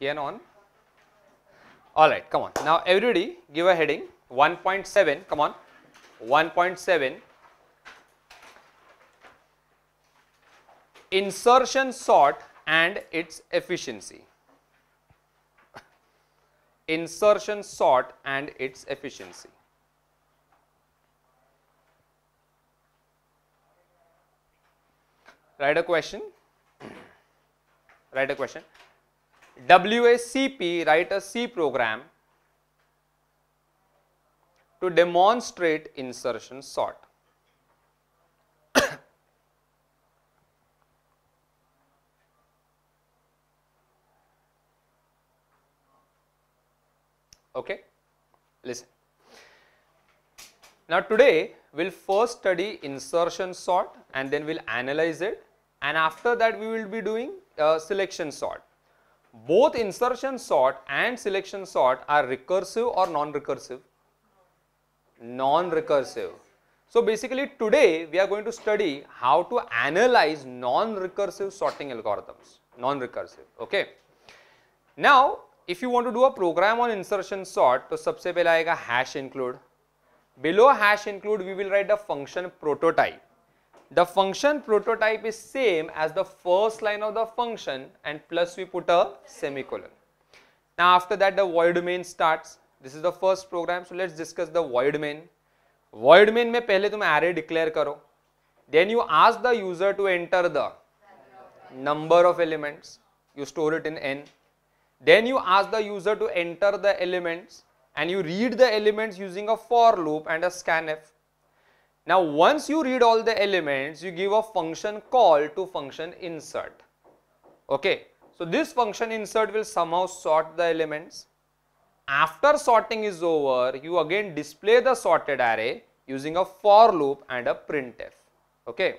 Here on. Alright, come on. Now everybody give a heading 1.7, come on, 1.7. Insertion sort and its efficiency. Insertion sort and its efficiency. Write a question. Write a question. WACP write a C program to demonstrate insertion sort. okay, listen. Now today we'll first study insertion sort and then we'll analyze it and after that we will be doing uh, selection sort both insertion sort and selection sort are recursive or non-recursive? Non-recursive. So basically today we are going to study how to analyze non-recursive sorting algorithms, non-recursive, okay. Now if you want to do a program on insertion sort, to सबसे पहले a hash include. Below hash include we will write a function prototype the function prototype is same as the first line of the function and plus we put a semicolon. Now after that the void main starts. This is the first program. So let's discuss the void main. Void main में पहले तुम array declare करो. Then you ask the user to enter the number of elements. You store it in n. Then you ask the user to enter the elements and you read the elements using a for loop and a scanf now once you read all the elements, you give a function call to function insert. Okay. So this function insert will somehow sort the elements. After sorting is over, you again display the sorted array using a for loop and a printf. Okay.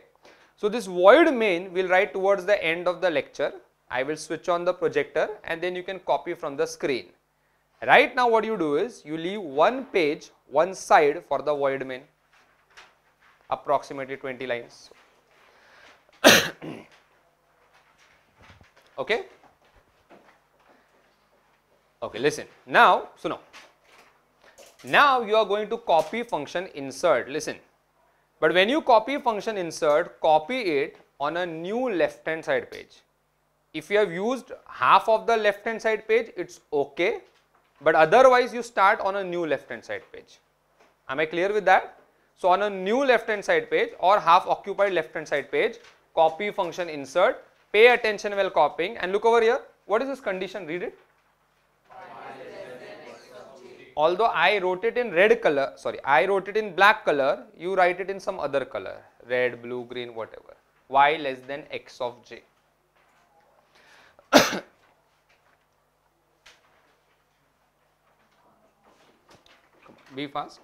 So this void main will write towards the end of the lecture. I will switch on the projector and then you can copy from the screen. Right now what you do is you leave one page, one side for the void main approximately 20 lines. okay? Okay, listen. Now, so now, now you are going to copy function insert. Listen. But when you copy function insert, copy it on a new left hand side page. If you have used half of the left hand side page, it's okay. But otherwise, you start on a new left hand side page. Am I clear with that? So on a new left hand side page or half occupied left hand side page, copy function insert, pay attention while copying and look over here, what is this condition, read it. Although I wrote it in red color, sorry, I wrote it in black color, you write it in some other color, red, blue, green, whatever, y less than x of j. be fast.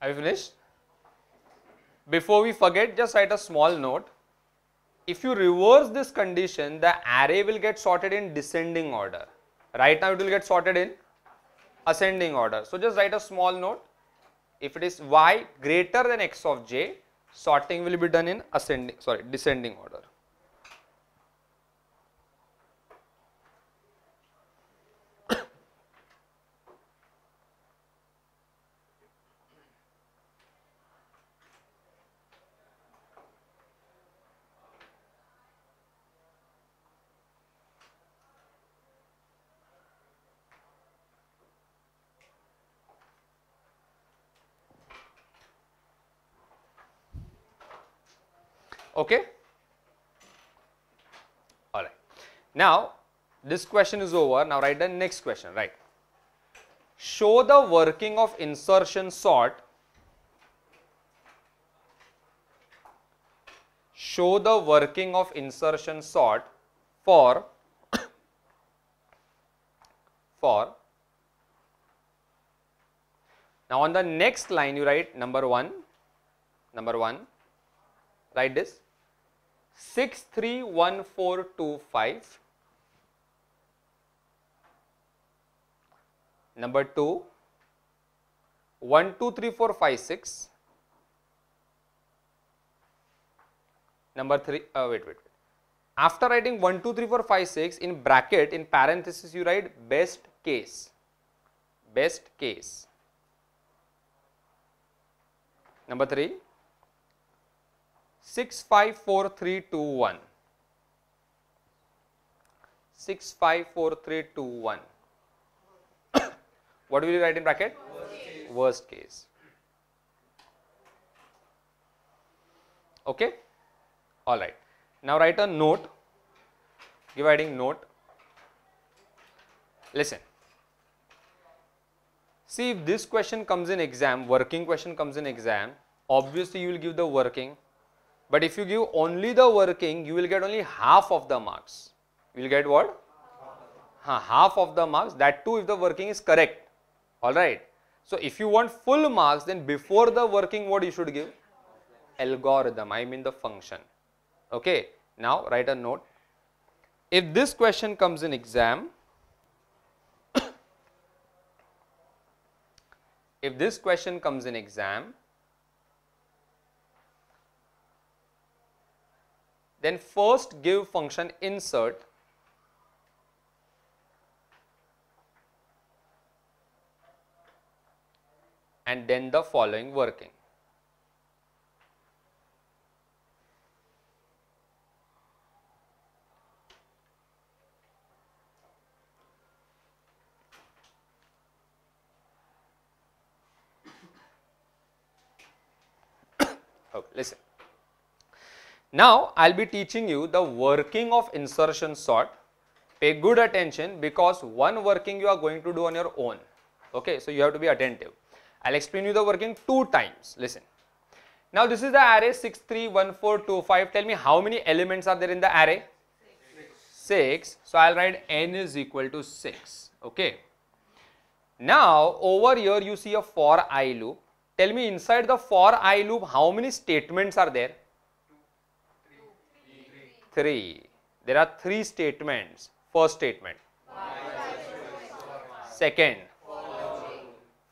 Have you finished? Before we forget, just write a small note. If you reverse this condition, the array will get sorted in descending order. Right now it will get sorted in ascending order. So just write a small note. If it is y greater than x of j, sorting will be done in ascending, sorry, descending order. Now, this question is over. Now, write the next question. Right. Show the working of insertion sort. Show the working of insertion sort for for now on the next line you write number 1 number 1 write this 631425 Number 2, 1, 2, 3, 4, 5, 6. Number 3, uh, wait, wait, wait. After writing 1, 2, 3, 4, 5, 6 in bracket, in parenthesis you write best case, best case. Number 3, 6, 5, 4, 3, 2, 1. 6, 5, 4, 3, 2, 1. What will you write in bracket? Worst case. Okay? Alright. Now write a note. Give writing note. Listen. See if this question comes in exam, working question comes in exam, obviously you will give the working. But if you give only the working, you will get only half of the marks. You will get what? half of the marks. That too if the working is correct. Alright. So, if you want full marks then before the working what you should give algorithm, I mean the function. Okay. Now, write a note. If this question comes in exam, if this question comes in exam, then first give function insert and then the following working. okay, listen. Now, I will be teaching you the working of insertion sort. Pay good attention because one working you are going to do on your own. Okay, so you have to be attentive. I'll explain you the working two times. Listen. Now this is the array 631425. Tell me how many elements are there in the array? 6. 6. So I'll write n is equal to 6. Okay. Now over here you see a for i loop. Tell me inside the for i loop how many statements are there? 3. There are 3 statements. First statement. Second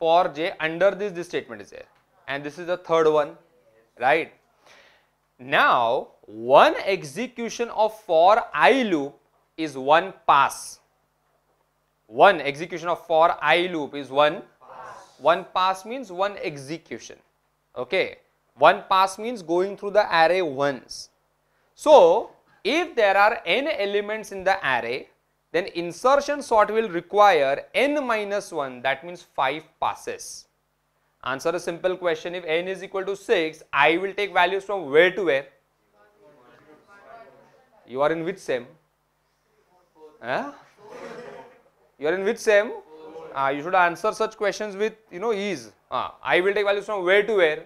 for j under this this statement is there and this is the third one right now one execution of for i loop is one pass one execution of for i loop is one pass. one pass means one execution okay one pass means going through the array once so if there are n elements in the array then insertion sort will require n minus 1 that means 5 passes. Answer a simple question if n is equal to 6 I will take values from where to where? You are in which sem? Huh? You are in which sem? Uh, you should answer such questions with you know ease. Uh, I will take values from where to where?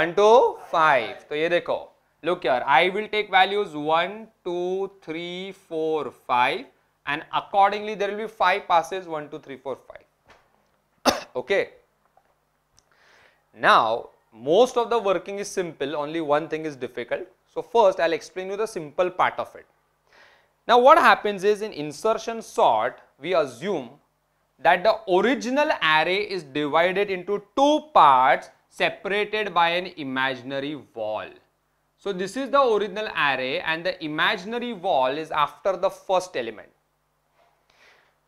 1 to 5. So, ये देखो Look here, I will take values 1, 2, 3, 4, 5 and accordingly there will be 5 passes 1, 2, 3, 4, 5. okay. Now, most of the working is simple, only one thing is difficult. So, first I will explain you the simple part of it. Now, what happens is in insertion sort, we assume that the original array is divided into two parts separated by an imaginary wall. So this is the original array and the imaginary wall is after the first element.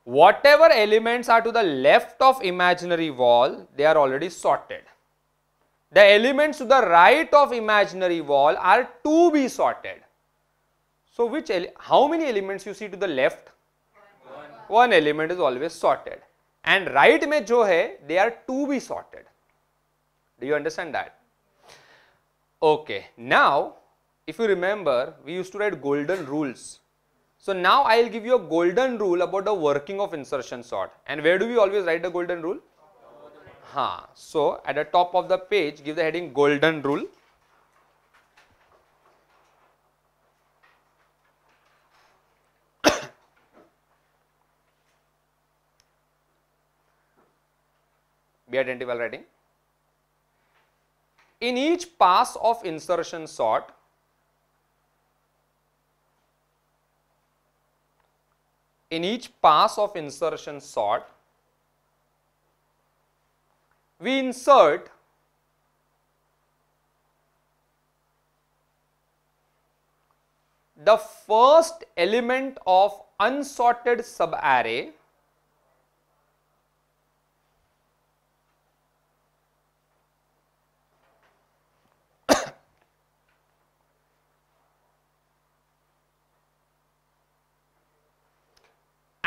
Whatever elements are to the left of imaginary wall, they are already sorted. The elements to the right of imaginary wall are to be sorted. So which how many elements you see to the left? One. One element is always sorted. And right में jo hai they are to be sorted. Do you understand that? Okay, now if you remember, we used to write golden rules. So now I will give you a golden rule about the working of insertion sort. And where do we always write the golden rule? Huh. So at the top of the page, give the heading golden rule. Be attentive while writing. In each pass of insertion sort, in each pass of insertion sort, we insert the first element of unsorted subarray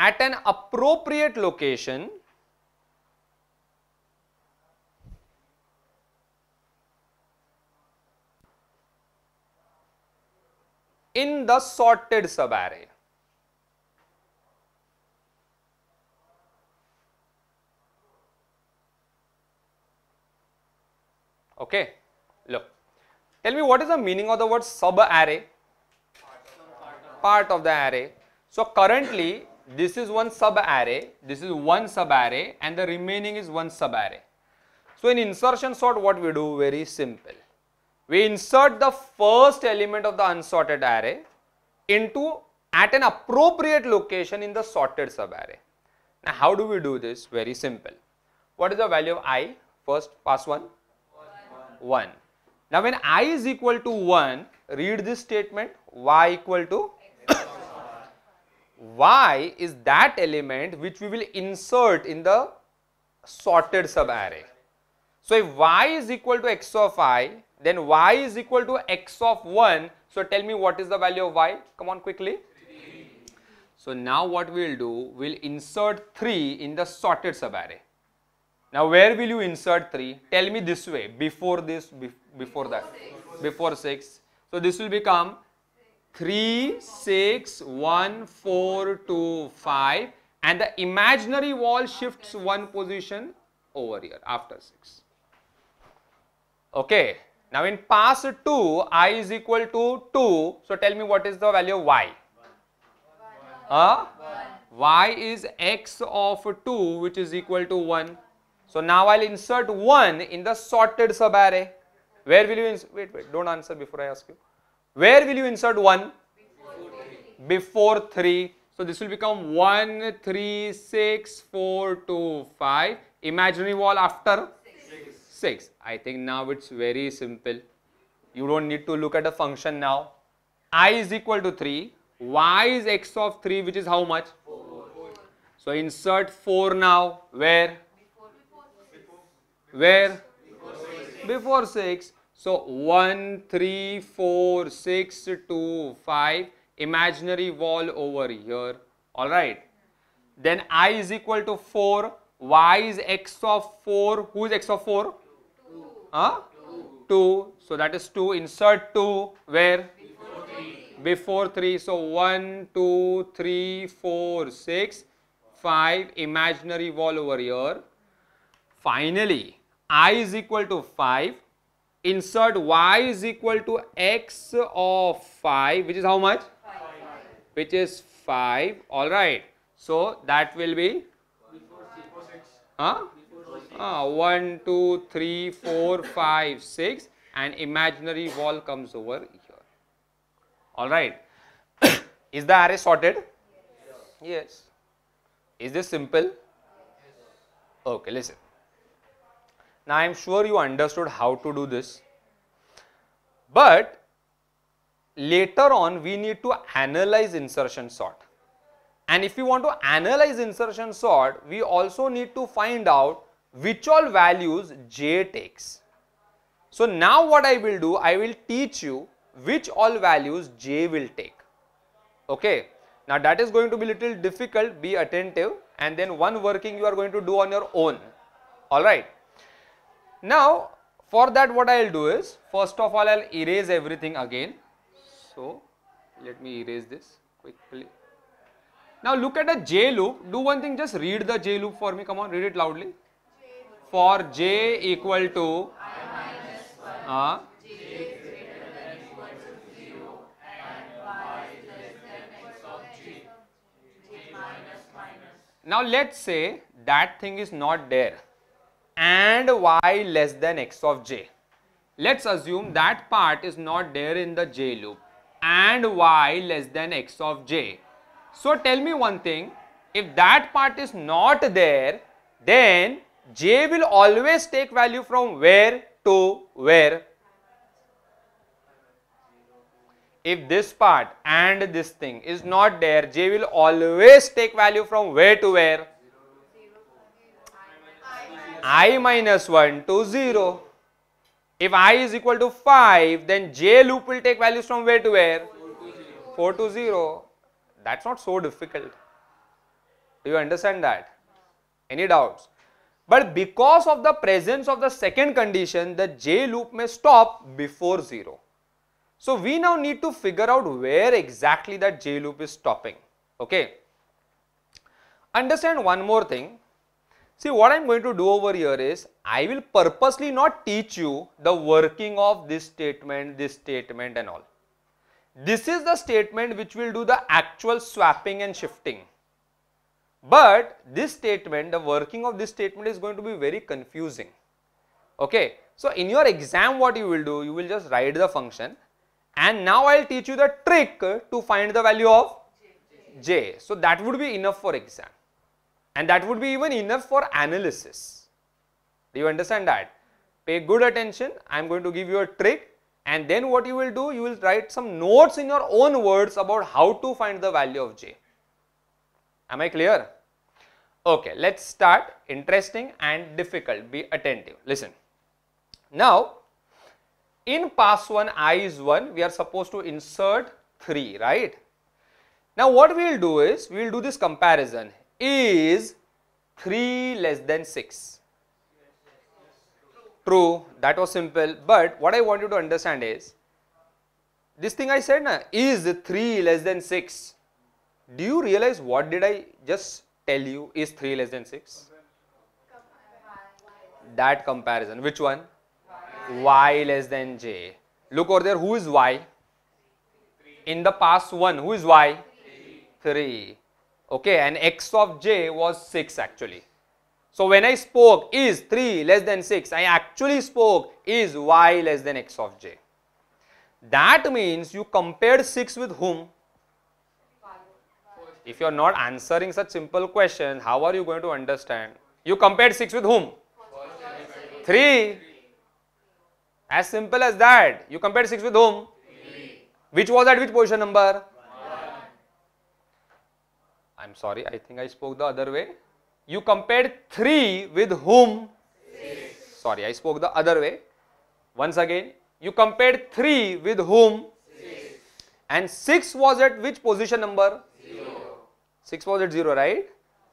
at an appropriate location in the sorted subarray. Okay, look, tell me what is the meaning of the word subarray? Part of the array. So currently this is one sub array, this is one sub array and the remaining is one sub array. So in insertion sort what we do very simple. We insert the first element of the unsorted array into at an appropriate location in the sorted sub array. Now how do we do this? Very simple. What is the value of i? First pass 1. 1. Now when i is equal to 1, read this statement y equal to y is that element which we will insert in the sorted sub array. So if y is equal to x of i, then y is equal to x of 1. So tell me what is the value of y? Come on quickly. So now what we will do, we will insert 3 in the sorted sub array. Now where will you insert 3? Tell me this way, before this, before, before that, before 6. So this will become 3, 6, 1, 4, 2, 5 and the imaginary wall shifts one position over here after 6. Okay. Now in pass 2, i is equal to 2. So tell me what is the value of y? Huh? y is x of 2 which is equal to 1. So now I'll insert 1 in the sorted subarray. Where will you, wait, wait, don't answer before I ask you. Where will you insert 1? Before 3. So this will become 1, 3, 6, 4, 2, 5. Imaginary wall after? 6. 6. I think now it's very simple. You don't need to look at a function now. i is equal to 3. y is x of 3 which is how much? 4. So insert 4 now. Where? Before, before, before. Where? Before 6. before 6. So 1, 3, 4, 6, 2, 5, imaginary wall over here, alright. Then i is equal to 4, y is x of 4, who is x of 4? 2. Huh? 2. 2. So that is 2, insert 2, where? Before 3. Before 3. So 1, 2, 3, 4, 6, 5, imaginary wall over here. Finally, i is equal to 5, insert y is equal to x of 5 which is how much? 5. Which is 5 alright. So that will be? Huh? Ah. 1, 2, 3, 4, 5, 6 and imaginary wall comes over here. Alright. is the array sorted? Yes. yes. Is this simple? Yes. Okay, listen. Now I am sure you understood how to do this. But later on we need to analyze insertion sort. And if you want to analyze insertion sort, we also need to find out which all values j takes. So now what I will do, I will teach you which all values j will take. Okay. Now that is going to be little difficult, be attentive and then one working you are going to do on your own. Alright. Now for that what I will do is first of all I will erase everything again. So let me erase this quickly. Now look at a J loop. Do one thing just read the J loop for me. Come on read it loudly. For J equal to uh, Now let's say that thing is not there and y less than x of j. Let's assume that part is not there in the j loop and y less than x of j. So tell me one thing, if that part is not there, then j will always take value from where to where. If this part and this thing is not there, j will always take value from where to where i minus 1 to 0. If i is equal to 5, then j loop will take values from where to where? 4 to 0. That's not so difficult. Do you understand that? Any doubts? But because of the presence of the second condition, the j loop may stop before 0. So we now need to figure out where exactly that j loop is stopping. Okay. Understand one more thing. See what I'm going to do over here is I will purposely not teach you the working of this statement, this statement and all. This is the statement which will do the actual swapping and shifting. But this statement, the working of this statement is going to be very confusing. Okay. So in your exam what you will do, you will just write the function and now I'll teach you the trick to find the value of j. j. So that would be enough for exam. And that would be even enough for analysis. Do you understand that? Pay good attention. I am going to give you a trick. And then what you will do, you will write some notes in your own words about how to find the value of J. Am I clear? Okay, let's start. Interesting and difficult. Be attentive. Listen. Now, in pass 1, I is 1, we are supposed to insert 3, right? Now, what we will do is, we will do this comparison is 3 less than 6. True, that was simple. But what I want you to understand is, this thing I said na, is 3 less than 6. Do you realize what did I just tell you is 3 less than 6? That comparison. Which one? Y less than J. Look over there. Who is Y? In the past one. Who is Y? 3 okay and x of j was 6 actually. So when I spoke is 3 less than 6 I actually spoke is y less than x of j. That means you compared 6 with whom? If you are not answering such simple questions, how are you going to understand? You compared 6 with whom? 3. As simple as that. You compared 6 with whom? 3. Which was at which position number? I'm sorry, I think I spoke the other way. You compared 3 with whom? Six. Sorry, I spoke the other way. Once again, you compared 3 with whom? Six. And 6 was at which position number? 0. 6 was at 0, right?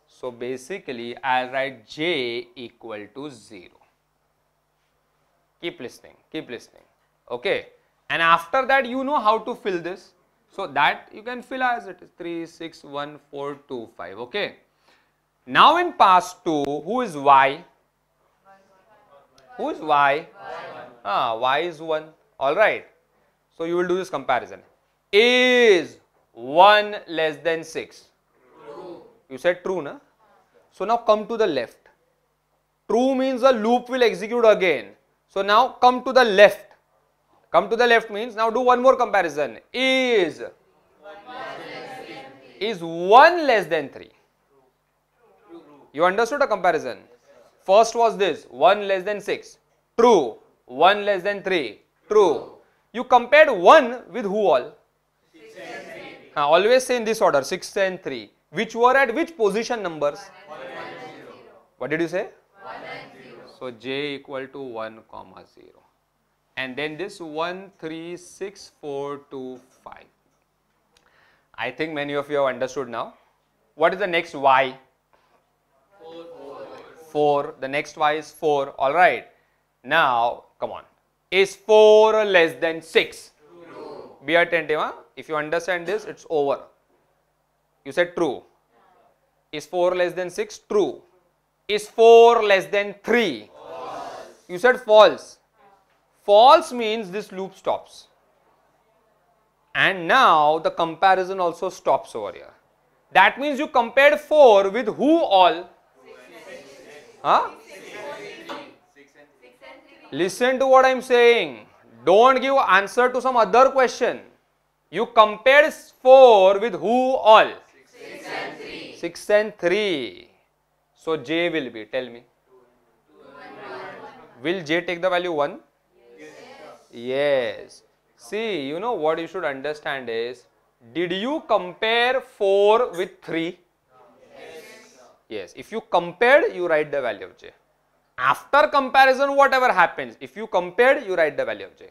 So basically, I'll write J equal to 0. Keep listening, keep listening. Okay. And after that, you know how to fill this. So that you can fill as it is 3, 6, 1, 4, 2, 5. Okay. Now in past 2, who is y? Who is y? Ah, y is 1. Alright. So you will do this comparison. Is 1 less than 6? You said true, na? So now come to the left. True means the loop will execute again. So now come to the left. Come to the left means now do one more comparison. Is is 1 less than 3. You understood a comparison? First was this 1 less than 6. True. 1 less than 3. True. You compared 1 with who all? always say in this order 6 and 3. Which were at which position numbers? What did you say? So j equal to 1 comma 0 and then this 136425. I think many of you have understood now. What is the next y? 4. four. The next y is 4. All right. Now, come on. Is 4 less than 6? True. Be attentive. Huh? If you understand this, it's over. You said true. Is 4 less than 6? True. Is 4 less than 3? False. You said false. False means this loop stops. And now the comparison also stops over here. That means you compared 4 with who all? Huh? Listen to what I am saying. Don't give answer to some other question. You compared 4 with who all? 6 and 3. 6 and 3. So J will be, tell me. Will J take the value 1? Yes. See, you know what you should understand is, did you compare 4 with 3? Yes. yes. If you compared, you write the value of j. After comparison, whatever happens, if you compared, you write the value of j.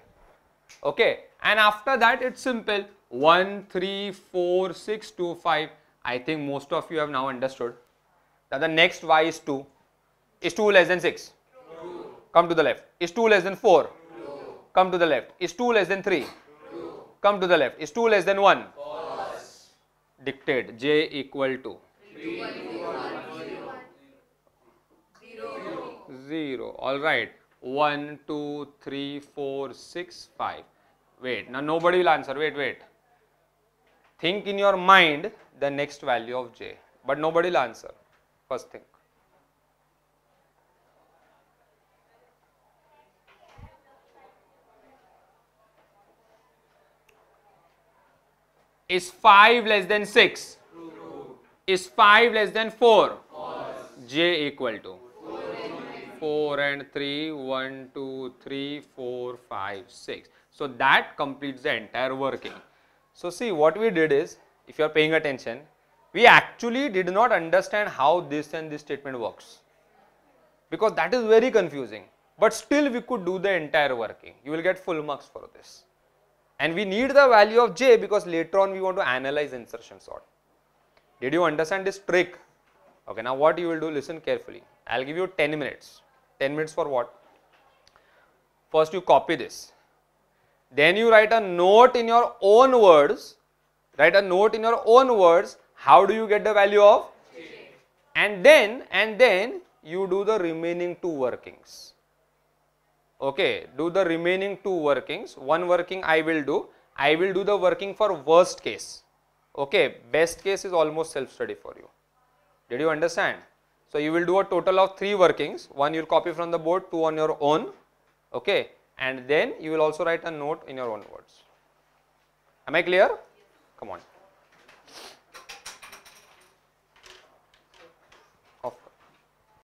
Okay. And after that, it's simple. 1, 3, 4, 6, 2, 5. I think most of you have now understood that the next y is 2. Is 2 less than 6? Come to the left. Is 2 less than 4? Come to the left. Is 2 less than 3? Come to the left. Is 2 less than 1? False. Dictate J equal to? 0. All right. 1, 2, 3, 4, 6, 5. Wait. Now nobody will answer. Wait, wait. Think in your mind the next value of J. But nobody will answer. First thing. Is 5 less than 6? True. Is 5 less than 4? False. J equal to? 4 and 3, 1, 2, 3, 4, 5, 6. So that completes the entire working. So see what we did is, if you are paying attention, we actually did not understand how this and this statement works. Because that is very confusing. But still we could do the entire working. You will get full marks for this and we need the value of j because later on we want to analyze insertion sort. Did you understand this trick? Okay, now what you will do, listen carefully. I will give you 10 minutes. 10 minutes for what? First you copy this. Then you write a note in your own words. Write a note in your own words. How do you get the value of? J. And then, and then you do the remaining two workings okay do the remaining two workings one working i will do i will do the working for worst case okay best case is almost self study for you did you understand so you will do a total of three workings one you'll copy from the board two on your own okay and then you will also write a note in your own words am i clear come on